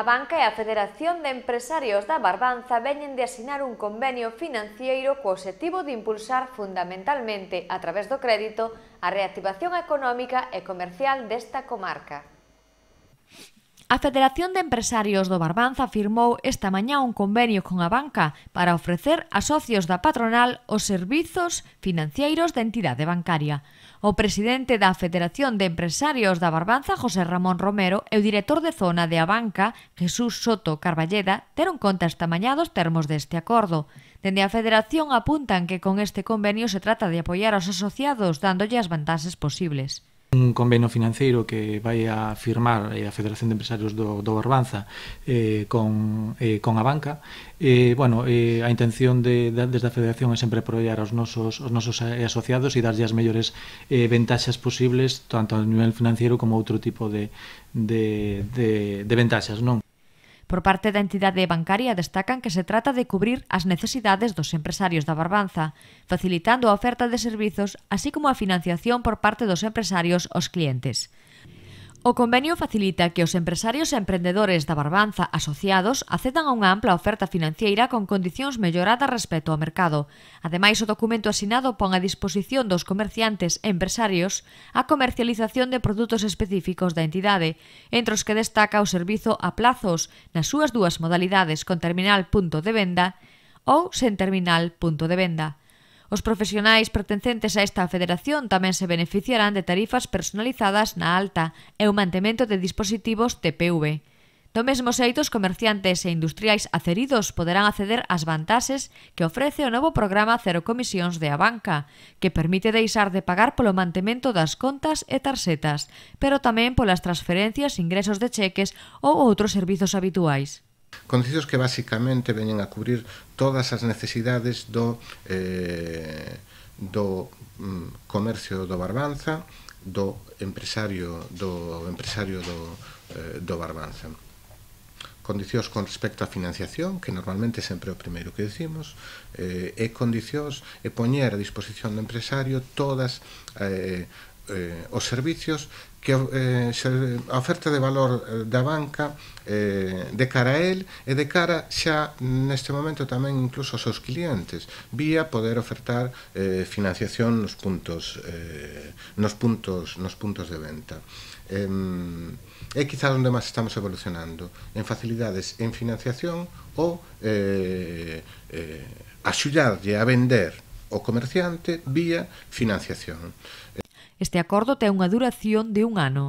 A banca e a Federación de Empresarios da Barbanza veñen de asinar un convenio financiero co objetivo de impulsar fundamentalmente, a través do crédito, a reactivación económica e comercial desta comarca. A Federación de Empresarios do Barbanza firmou esta mañá un convenio con a banca para ofrecer a socios da patronal os servizos financeiros de entidade bancaria. O presidente da Federación de Empresarios da Barbanza, José Ramón Romero, e o director de zona de a banca, Jesús Soto Carballeda, teron conta esta mañá dos termos deste acordo. Dende a Federación apuntan que con este convenio se trata de apoiar aos asociados dándolle as vantaxes posibles un convenio financeiro que vai a firmar eh, a Federación de Empresarios do, do Barbanza eh, con, eh, con a banca eh, bueno, eh, a intención de, de, desde a Federación é sempre apoiar os nosos, os nosos eh, asociados e darlle as mellores eh, ventaxas posibles tanto a nivel financiero como outro tipo de, de, de, de ventaxas, non? Por parte da entidade bancaria destacan que se trata de cubrir as necesidades dos empresarios da Barbanza, facilitando a oferta de servizos así como a financiación por parte dos empresarios aos clientes. O convenio facilita que os empresarios e emprendedores da Barbanza asociados acedan a unha ampla oferta financiera con condicións melloradas respecto ao mercado. Ademais, o documento asinado pon a disposición dos comerciantes e empresarios a comercialización de produtos específicos da entidade, entre os que destaca o servizo a plazos nas súas dúas modalidades con terminal punto de venda ou sen terminal punto de venda. Os profesionais pertencentes a esta federación tamén se beneficiarán de tarifas personalizadas na alta e o mantemento de dispositivos TPV. Do mesmo xeito, os comerciantes e industriais aceridos poderán acceder ás vantaxes que ofrece o novo programa Cero Comisións de Abanca, que permite deixar de pagar polo mantemento das contas e tarxetas, pero tamén polas transferencias, ingresos de cheques ou outros servizos habituais. Condicións que basicamente veñen a cubrir todas as necesidades do, eh, do mm, comercio do Barbanza, do empresario do empresario do, eh, do Barbanza condicións con respecto á financiación, que normalmente sempre é o primeiro que decimos, eh, e condicións e poñer a disposición do empresario todas eh, eh, os servicios que eh, se, a oferta de valor eh, da banca eh, de cara a él e de cara xa neste momento tamén incluso aos seus clientes vía poder ofertar eh, financiación nos puntos eh, nos puntos nos puntos de venta eh, é quizá onde máis estamos evolucionando en facilidades en financiación ou eh, eh, axullarlle a vender o comerciante vía financiación Este acordo ten unha duración de un ano.